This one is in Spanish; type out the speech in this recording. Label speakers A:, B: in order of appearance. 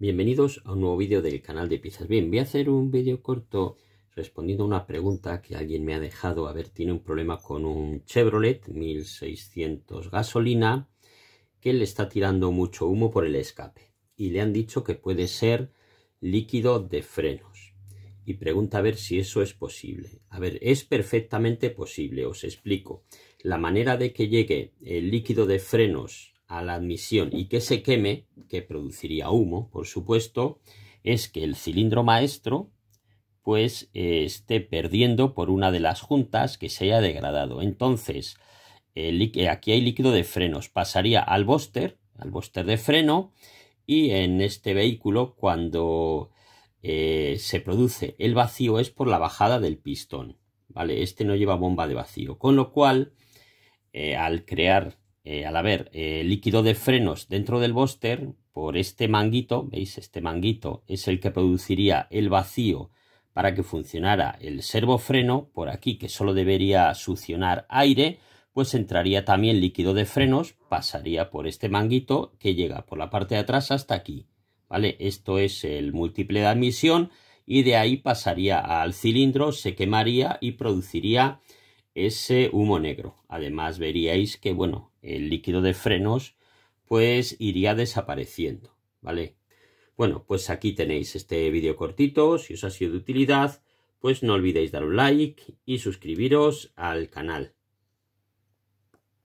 A: Bienvenidos a un nuevo vídeo del canal de Pizzas. Bien, voy a hacer un vídeo corto respondiendo a una pregunta que alguien me ha dejado. A ver, tiene un problema con un Chevrolet 1600 gasolina que le está tirando mucho humo por el escape y le han dicho que puede ser líquido de frenos. Y pregunta a ver si eso es posible. A ver, es perfectamente posible, os explico. La manera de que llegue el líquido de frenos a la admisión y que se queme que produciría humo, por supuesto, es que el cilindro maestro pues eh, esté perdiendo por una de las juntas que se haya degradado. Entonces, eh, aquí hay líquido de frenos, pasaría al bóster, al bóster de freno, y en este vehículo cuando eh, se produce el vacío es por la bajada del pistón, ¿vale? Este no lleva bomba de vacío, con lo cual, al crear eh, al haber eh, líquido de frenos dentro del bóster por este manguito, veis, este manguito es el que produciría el vacío para que funcionara el servofreno, por aquí que solo debería succionar aire, pues entraría también líquido de frenos, pasaría por este manguito que llega por la parte de atrás hasta aquí, ¿vale? Esto es el múltiple de admisión y de ahí pasaría al cilindro, se quemaría y produciría ese humo negro. Además veríais que, bueno, el líquido de frenos pues iría desapareciendo, ¿vale? Bueno, pues aquí tenéis este vídeo cortito, si os ha sido de utilidad, pues no olvidéis dar un like y suscribiros al canal.